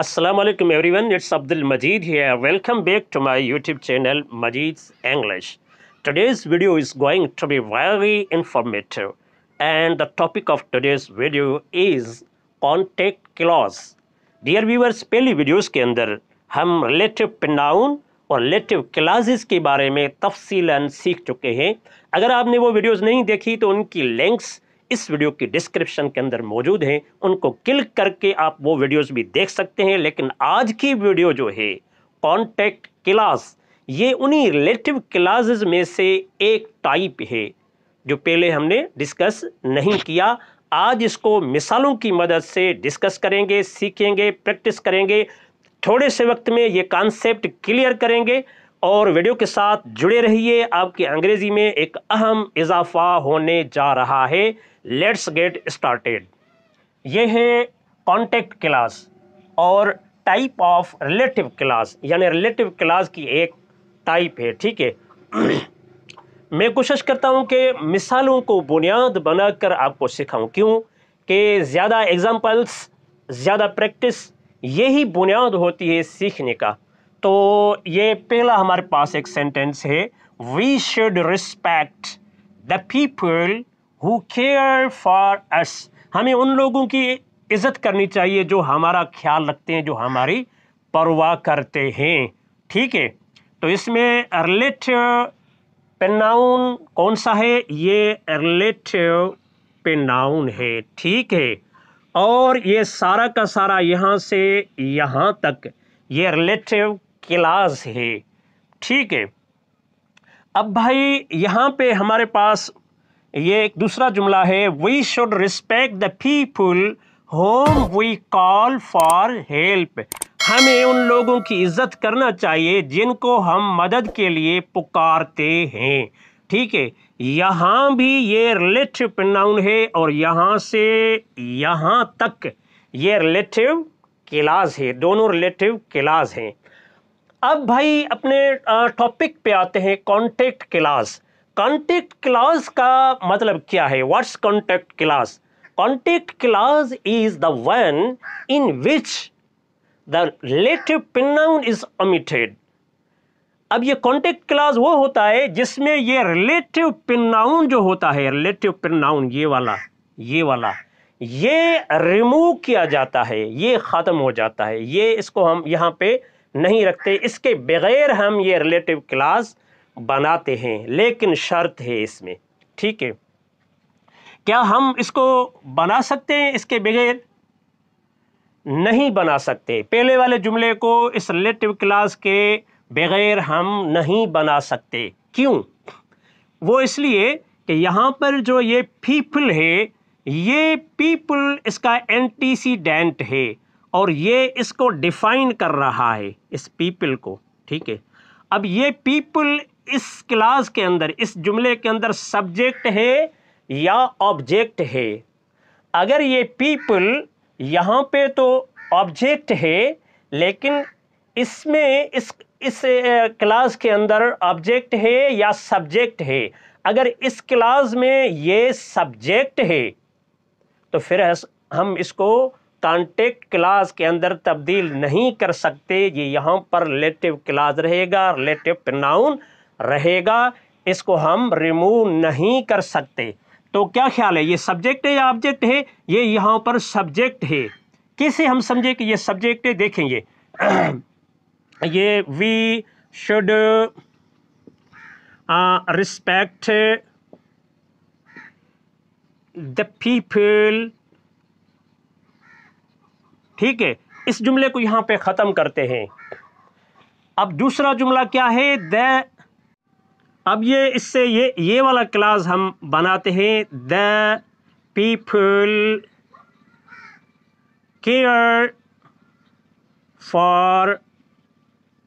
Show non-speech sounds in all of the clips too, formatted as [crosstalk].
Aslam everyone it's Abdul Majid here welcome back to my YouTube channel Majid English today's video is going to be very informative and the topic of today's video is contact clause dear viewers पहली videos के अंदर हम relative पिनाउन और relative classes के बारे में तफसीला सीख चुके हैं अगर आपने वो वीडियोज़ नहीं देखी तो उनकी लिंक्स इस वीडियो की डिस्क्रिप्शन के अंदर मौजूद हैं उनको क्लिक करके आप वो वीडियोस भी देख सकते हैं लेकिन आज की वीडियो जो है कॉन्टैक्ट क्लास ये उन्हीं रिलेटिव क्लासेस में से एक टाइप है जो पहले हमने डिस्कस नहीं किया आज इसको मिसालों की मदद से डिस्कस करेंगे सीखेंगे प्रैक्टिस करेंगे थोड़े से वक्त में ये कॉन्सेप्ट क्लियर करेंगे और वीडियो के साथ जुड़े रहिए आपकी अंग्रेज़ी में एक अहम इजाफा होने जा रहा है लेट्स गेट स्टार्टेड ये है कॉन्टेक्ट क्लास और टाइप ऑफ रिलेटिव क्लास यानी रिलेटिव क्लास की एक टाइप है ठीक है [clears throat] मैं कोशिश करता हूँ कि मिसालों को बुनियाद बनाकर आपको सिखाऊँ क्यों कि ज़्यादा एग्ज़ाम्पल्स ज़्यादा प्रैक्टिस यही बुनियाद होती है सीखने का तो ये पहला हमारे पास एक सेंटेंस है we should respect the people who care for us हमें उन लोगों की इज़्ज़त करनी चाहिए जो हमारा ख्याल रखते हैं जो हमारी परवाह करते हैं ठीक है तो इसमें रिलेटिव पेनाउन कौन सा है ये रिलेटिव पेनाउन है ठीक है और ये सारा का सारा यहाँ से यहाँ तक ये रिलेटिव क्लास है ठीक है अब भाई यहाँ पे हमारे पास ये एक दूसरा जुमला है we should respect the people whom we call for help हमें उन लोगों की इज्जत करना चाहिए जिनको हम मदद के लिए पुकारते हैं ठीक है यहाँ भी ये रिलेटिव प्रनाउन है और यहाँ से यहाँ तक ये रिलेटिव क्लास है दोनों रिलेटिव क्लास हैं अब भाई अपने टॉपिक पे आते हैं कॉन्टेक्ट क्लास कॉन्टेक्ट क्लास का मतलब क्या है what's contact class contact clause is the one in which the relative pronoun is omitted अब ये कॉन्टेक्ट क्लास वो होता है जिसमें ये रिलेटिव पिनाउन जो होता है रिलेटिव पिनाउन ये वाला ये वाला ये रिमूव किया जाता है ये ख़त्म हो जाता है ये इसको हम यहाँ पे नहीं रखते इसके बगैर हम ये रिलेटिव क्लास बनाते हैं लेकिन शर्त है इसमें ठीक है क्या हम इसको बना सकते हैं इसके बगैर नहीं बना सकते पहले वाले जुमले को इस रिलेटिव क्लास के बगैर हम नहीं बना सकते क्यों वो इसलिए कि यहाँ पर जो ये पीपल है ये पीपल इसका एंटीसीडेंट है और ये इसको डिफाइन कर रहा है इस पीपल को ठीक है अब ये पीपल इस क्लास के अंदर इस जुमले के अंदर सब्जेक्ट है या ऑब्जेक्ट है अगर ये पीपल यहाँ पे तो ऑब्जेक्ट है लेकिन इसमें इस इस क्लास के अंदर ऑब्जेक्ट है या सब्जेक्ट है अगर इस क्लास में ये सब्जेक्ट है तो फिर हम इसको कॉन्टेक्ट क्लास के अंदर तब्दील नहीं कर सकते ये यहाँ पर रिलेटिव क्लास रहेगा रिलेटिव प्रनाउन रहेगा इसको हम रिमूव नहीं कर सकते तो क्या ख्याल है ये सब्जेक्ट है या ऑब्जेक्ट है ये यहाँ पर सब्जेक्ट है कैसे हम समझे कि ये सब्जेक्ट है देखेंगे [clears throat] ये we should respect the people ठीक है इस जुमले को यहाँ पे ख़त्म करते हैं अब दूसरा जुमला क्या है द अब ये इससे ये ये वाला क्लास हम बनाते हैं the people care for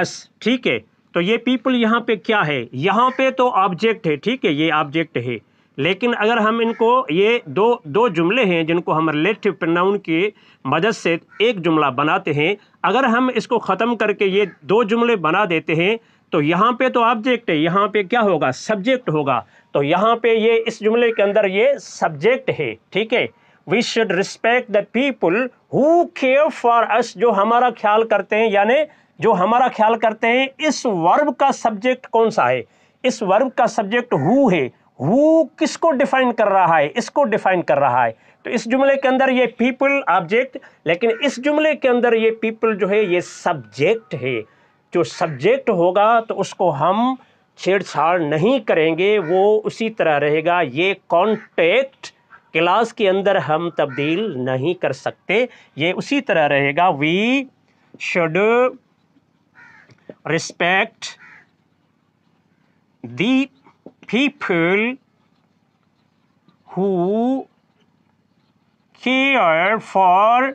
us ठीक है तो ये पीपल यहाँ पे क्या है यहाँ पे तो ऑब्जेक्ट है ठीक है ये ऑब्जेक्ट है लेकिन अगर हम इनको ये दो दो जुमले हैं जिनको हम रिलेटिव प्रनाउन की मदद से एक जुमला बनाते हैं अगर हम इसको ख़त्म करके ये दो जुमले बना देते हैं तो यहाँ पे तो ऑब्जेक्ट है यहाँ पे क्या होगा सब्जेक्ट होगा तो यहाँ पे ये इस जुमले के अंदर ये सब्जेक्ट है ठीक है we should respect the people who care for us जो हमारा ख्याल करते हैं यानी जो हमारा ख्याल करते हैं इस वर्ब का सब्जेक्ट कौन सा है इस वर्ब का सब्जेक्ट हु है हु किसको डिफाइन कर रहा है इसको डिफाइन कर रहा है तो इस जुमले के अंदर ये पीपल ऑब्जेक्ट लेकिन इस जुमले के अंदर ये पीपल जो है ये सब्जेक्ट है जो सब्जेक्ट होगा तो उसको हम छेड़छाड़ नहीं करेंगे वो उसी तरह रहेगा ये कॉन्टेक्ट क्लास के अंदर हम तब्दील नहीं कर सकते ये उसी तरह रहेगा we should respect the people who care for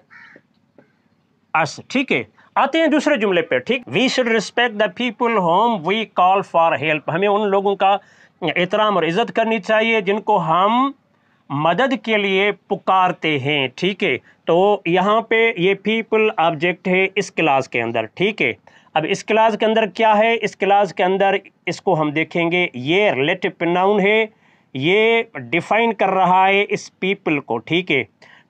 us ठीक है आते हैं दूसरे जुमले पे ठीक we should respect the people whom we call for help हमें उन लोगों का एहतराम और इज़्ज़त करनी चाहिए जिनको हम मदद के लिए पुकारते हैं ठीक है तो यहाँ पे ये पीपल ऑब्जेक्ट है इस क्लास के अंदर ठीक है अब इस क्लास के अंदर क्या है इस क्लास के अंदर इसको हम देखेंगे ये रिलेटिव प्रोनाउन है ये डिफाइन कर रहा है इस पीपल को ठीक है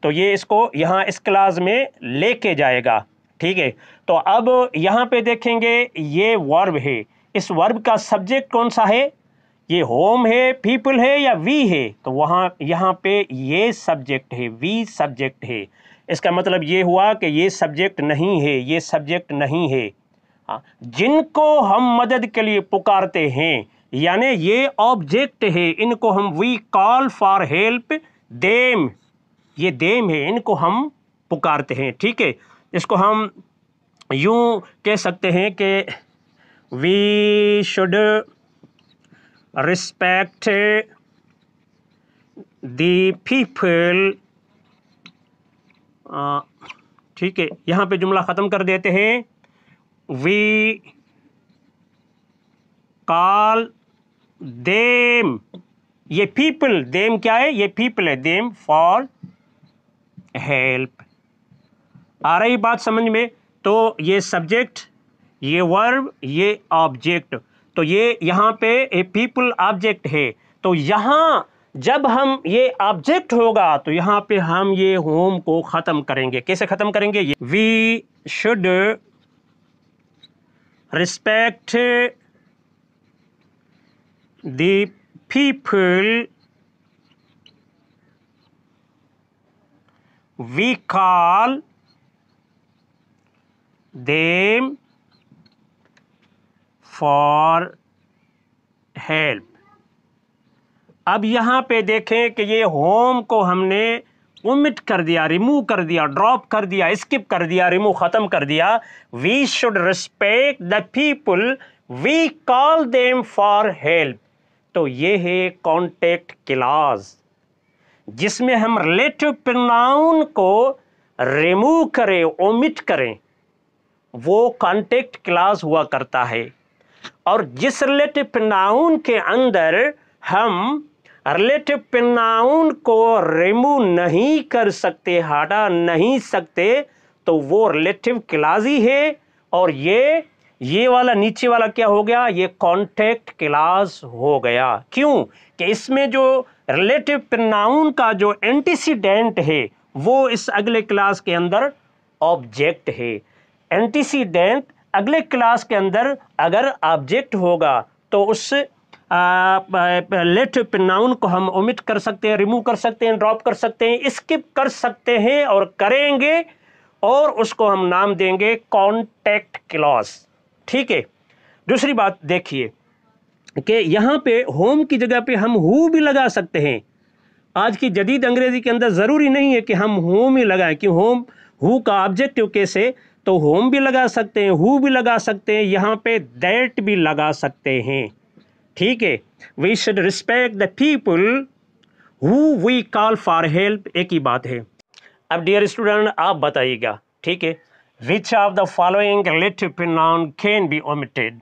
तो ये इसको यहाँ इस क्लास में लेके जाएगा ठीक है तो अब यहाँ पे देखेंगे ये वर्ब है इस वर्ब का सब्जेक्ट कौन सा है ये होम है पीपल है या वी है तो वहाँ यहाँ पे ये सब्जेक्ट है वी सब्जेक्ट है इसका मतलब ये हुआ कि ये सब्जेक्ट नहीं है ये सब्जेक्ट नहीं है हाँ, जिनको हम मदद के लिए पुकारते हैं यानी ये ऑब्जेक्ट है इनको हम we call for help them ये देम है इनको हम पुकारते हैं ठीक है इसको हम यूँ कह सकते हैं कि we should respect the people ठीक है यहाँ पे जुमला ख़त्म कर देते हैं वी कॉल देम ये पीपल देम क्या है ये पीपल है देम फॉर हेल्प आ रही बात समझ में तो ये सब्जेक्ट ये वर्ब ये ऑब्जेक्ट तो ये यहाँ पे ए पीपल ऑब्जेक्ट है तो यहाँ जब हम ये ऑब्जेक्ट होगा तो यहाँ पे हम ये होम को ख़त्म करेंगे कैसे ख़त्म करेंगे ये we should respect the people we call them for help अब यहाँ पे देखें कि ये होम को हमने उमिट कर दिया रिमूव कर दिया ड्रॉप कर दिया स्किप कर दिया रिमूव ख़त्म कर दिया we should respect the people we call them for help तो ये है कॉन्टेक्ट क्लास जिसमें हम रिलेटिव प्रोनाउन को रिमूव करें ओमिट करें वो कॉन्टेक्ट क्लास हुआ करता है और जिस रिलेटिव प्रोनाउन के अंदर हम रिलेटिव पिनाउन को रिमूव नहीं कर सकते हटा नहीं सकते तो वो रिलेटिव क्लास ही है और ये ये वाला नीचे वाला क्या हो गया ये कॉन्टेक्ट क्लास हो गया क्यों कि इसमें जो रिलेटिव पिनाउन का जो एंटीसीडेंट है वो इस अगले क्लास के अंदर ऑब्जेक्ट है एंटीसीडेंट अगले क्लास के अंदर अगर ऑब्जेक्ट होगा तो उस लेट नाउन को हम ओमिट कर सकते हैं रिमूव कर सकते हैं ड्रॉप कर सकते हैं स्किप कर सकते हैं और करेंगे और उसको हम नाम देंगे कॉन्टैक्ट क्लॉज ठीक है दूसरी बात देखिए कि यहाँ पे होम की जगह पे हम हु भी लगा सकते हैं आज की जदीद अंग्रेज़ी के अंदर ज़रूरी नहीं है कि हम होम ही लगाएं कि होम हु का ऑब्जेक्टिव कैसे तो होम भी लगा सकते हैं हु भी लगा सकते हैं यहाँ पे दैट भी लगा सकते हैं ठीक है we should respect the people who we call for help एक ही बात है अब डियर स्टूडेंट आप बताइएगा ठीक है which of the following relative pronoun can be omitted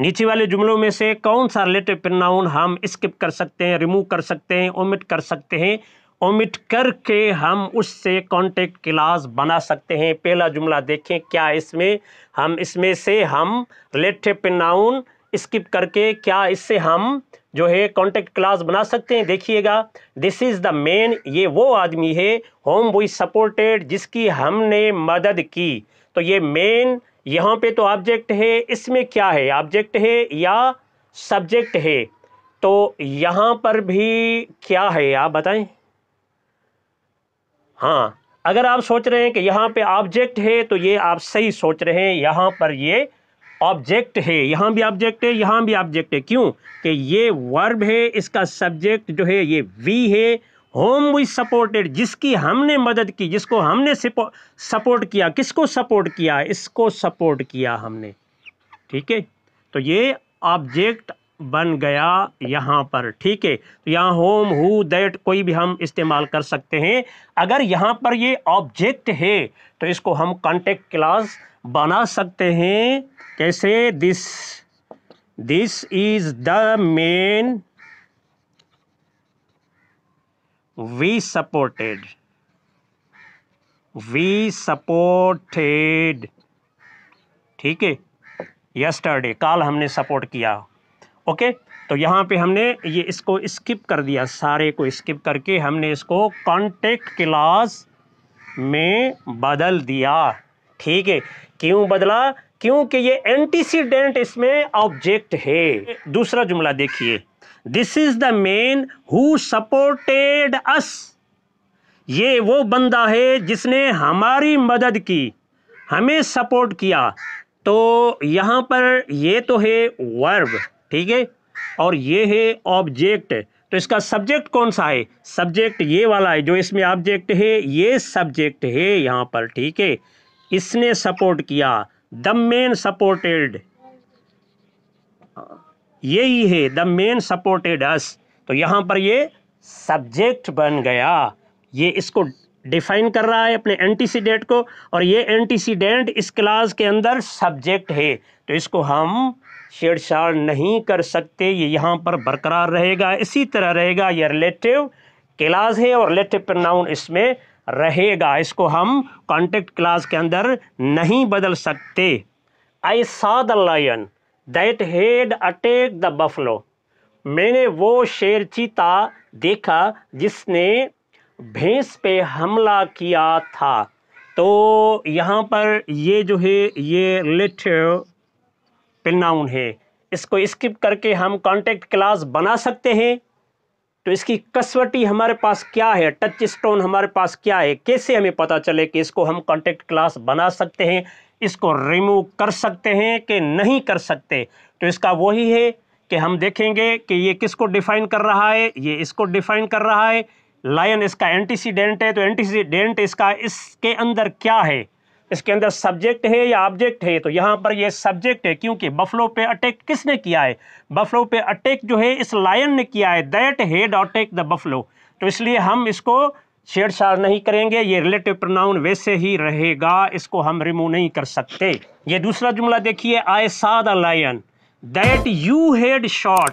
नीचे वाले जुमलों में से कौन सा रिलेटिव प्रोनाउन हम स्किप कर सकते हैं रिमूव कर सकते हैं ओमिट कर सकते हैं ओमिट करके हम उससे कॉन्टेक्ट क्लास बना सकते हैं पहला जुमला देखें क्या इसमें हम इसमें से हम रिलेटिव नाउन स्किप करके क्या इससे हम जो है कॉन्टेक्ट क्लास बना सकते हैं देखिएगा दिस इज़ द मेन ये वो आदमी है होम वी सपोर्टेड जिसकी हमने मदद की तो ये मेन यहाँ पे तो ऑब्जेक्ट है इसमें क्या है ऑब्जेक्ट है या सब्जेक्ट है तो यहाँ पर भी क्या है आप बताएं हाँ अगर आप सोच रहे हैं कि यहाँ पे ऑब्जेक्ट है तो ये आप सही सोच रहे हैं यहाँ पर ये ऑब्जेक्ट है यहाँ भी ऑब्जेक्ट है यहाँ भी ऑब्जेक्ट है क्यों कि ये वर्ब है इसका सब्जेक्ट जो है ये वी है होम वी सपोर्टेड जिसकी हमने मदद की जिसको हमने सपोर्ट किया किसको सपोर्ट किया इसको सपोर्ट किया हमने ठीक है तो ये ऑब्जेक्ट बन गया यहाँ पर ठीक है तो यहाँ होम हु दैट कोई भी हम इस्तेमाल कर सकते हैं अगर यहाँ पर ये ऑब्जेक्ट है तो इसको हम कॉन्टेक्ट क्लास बना सकते हैं कैसे this this is the man we supported we supported ठीक है यस्टरडे कल हमने सपोर्ट किया ओके तो यहाँ पे हमने ये इसको स्किप कर दिया सारे को स्किप करके हमने इसको कॉन्टेक्ट क्लास में बदल दिया ठीक है क्यों बदला क्योंकि ये एंटीसीडेंट इसमें ऑब्जेक्ट है दूसरा जुमला देखिए this is the man who supported us ये वो बंदा है जिसने हमारी मदद की हमें सपोर्ट किया तो यहाँ पर ये तो है वर्ब ठीक है और ये है ऑब्जेक्ट तो इसका सब्जेक्ट कौन सा है सब्जेक्ट ये वाला है जो इसमें ऑब्जेक्ट है ये सब्जेक्ट है यहाँ पर ठीक है इसने सपोर्ट किया द मेन सपोर्टेड ये ही है द मेन सपोर्टेड अस तो यहाँ पर ये सब्जेक्ट बन गया ये इसको डिफाइन कर रहा है अपने एंटीसीडेंट को और ये एंटीसीडेंट इस क्लास के अंदर सब्जेक्ट है तो इसको हम छेड़छाड़ नहीं कर सकते ये यहाँ पर बरकरार रहेगा इसी तरह रहेगा ये रिलेटिव क्लास है और रिलेटिव प्रनाउन इसमें रहेगा इसको हम कॉन्टेक्ट क्लास के अंदर नहीं बदल सकते I saw the lion that had attack the buffalo मैंने वो शेर चीता देखा जिसने भैंस पे हमला किया था तो यहाँ पर ये जो है ये रिलेटिव नाउन है इसको स्किप करके हम कॉन्टेक्ट क्लास बना सकते हैं तो इसकी कसवटी हमारे पास क्या है टच स्टोन हमारे पास क्या है कैसे हमें पता चले कि इसको हम कॉन्टेक्ट क्लास बना सकते हैं इसको रिमूव कर सकते हैं कि नहीं कर सकते तो इसका वही है कि हम देखेंगे कि ये किसको डिफाइन कर रहा है ये इसको डिफाइन कर रहा है लायन इसका एंटीसीडेंट है तो एंटीसीडेंट इसका इसके अंदर क्या है इसके अंदर सब्जेक्ट है या ऑब्जेक्ट है तो यहाँ पर ये सब्जेक्ट है क्योंकि बफलो पे अटैक किसने किया है बफलो पे अटैक जो है इस लायन ने किया है that had attack the buffalo तो इसलिए हम इसको छेड़छाड़ नहीं करेंगे ये रिलेटिव प्रोनाउन वैसे ही रहेगा इसको हम रिमूव नहीं कर सकते ये दूसरा जुमला देखिए I saw the lion that you had shot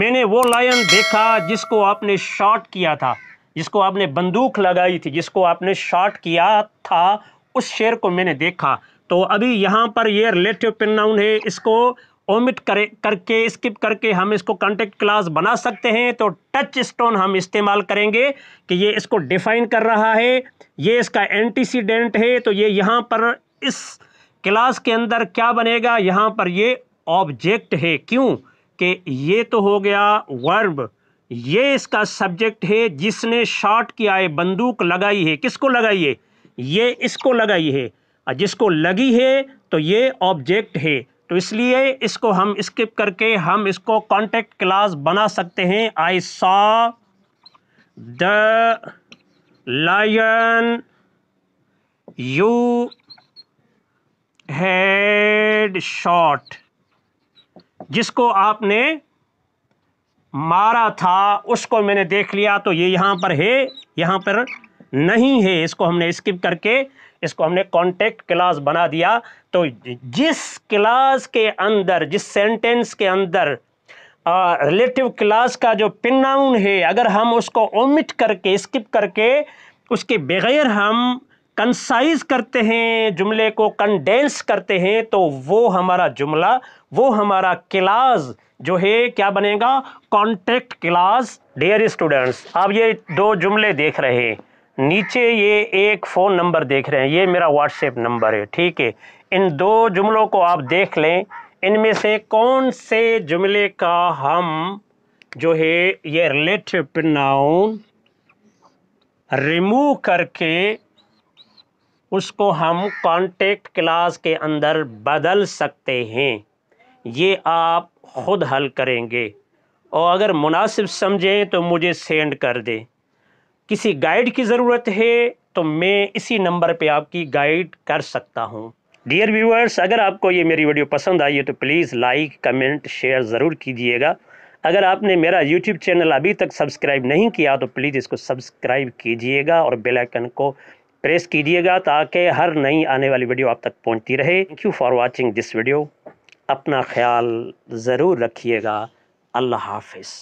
मैंने वो लायन देखा जिसको आपने शॉट किया था जिसको आपने बंदूक लगाई थी जिसको आपने शॉट किया था उस शेर को मैंने देखा तो अभी यहाँ पर ये रिलेटिव नाउन है इसको ओमिट करे करके स्किप करके हम इसको कॉन्टेक्ट क्लास बना सकते हैं तो टच स्टोन हम इस्तेमाल करेंगे कि ये इसको डिफाइन कर रहा है ये इसका एंटीसीडेंट है तो ये यहाँ पर इस क्लास के अंदर क्या बनेगा यहाँ पर ये ऑब्जेक्ट है क्यों कि ये तो हो गया वर्ब ये इसका सब्जेक्ट है जिसने शॉट किया है बंदूक लगाई है किसको लगाई है ये इसको लगाई है और जिसको लगी है तो ये ऑब्जेक्ट है तो इसलिए इसको हम स्किप करके हम इसको कॉन्टेक्ट क्लास बना सकते हैं I saw the lion you had shot जिसको आपने मारा था उसको मैंने देख लिया तो ये यहाँ पर है यहाँ पर नहीं है इसको हमने स्किप करके इसको हमने कॉन्टेक्ट क्लास बना दिया तो जिस क्लास के अंदर जिस सेंटेंस के अंदर रिलेटिव क्लास का जो पिन नाउन है अगर हम उसको ओमिट करके स्किप करके उसके बगैर हम कंसाइज करते हैं जुमले को कंडेंस करते हैं तो वो हमारा जुमला वो हमारा क्लास जो है क्या बनेगा कॉन्टेक्ट क्लास डेयर स्टूडेंट्स आप ये दो जुमले देख रहे हैं नीचे ये एक फ़ोन नंबर देख रहे हैं ये मेरा व्हाट्सएप नंबर है ठीक है इन दो जुमलों को आप देख लें इनमें से कौन से जुमले का हम जो है ये रिलेटिव प्रोनाउन रिमूव करके उसको हम कॉन्टेक्ट क्लास के अंदर बदल सकते हैं ये आप ख़ुद हल करेंगे और अगर मुनासिब समझें तो मुझे सेंड कर दें किसी गाइड की ज़रूरत है तो मैं इसी नंबर पे आपकी गाइड कर सकता हूँ डियर व्यूअर्स अगर आपको ये मेरी वीडियो पसंद आई है तो प्लीज़ लाइक कमेंट शेयर ज़रूर कीजिएगा अगर आपने मेरा यूट्यूब चैनल अभी तक सब्सक्राइब नहीं किया तो प्लीज़ इसको सब्सक्राइब कीजिएगा और बेल आइकन को प्रेस कीजिएगा ताकि हर नई आने वाली वीडियो आप तक पहुँचती रहे thank you for watching this video अपना ख्याल ज़रूर रखिएगा अल्लाह हाफिज़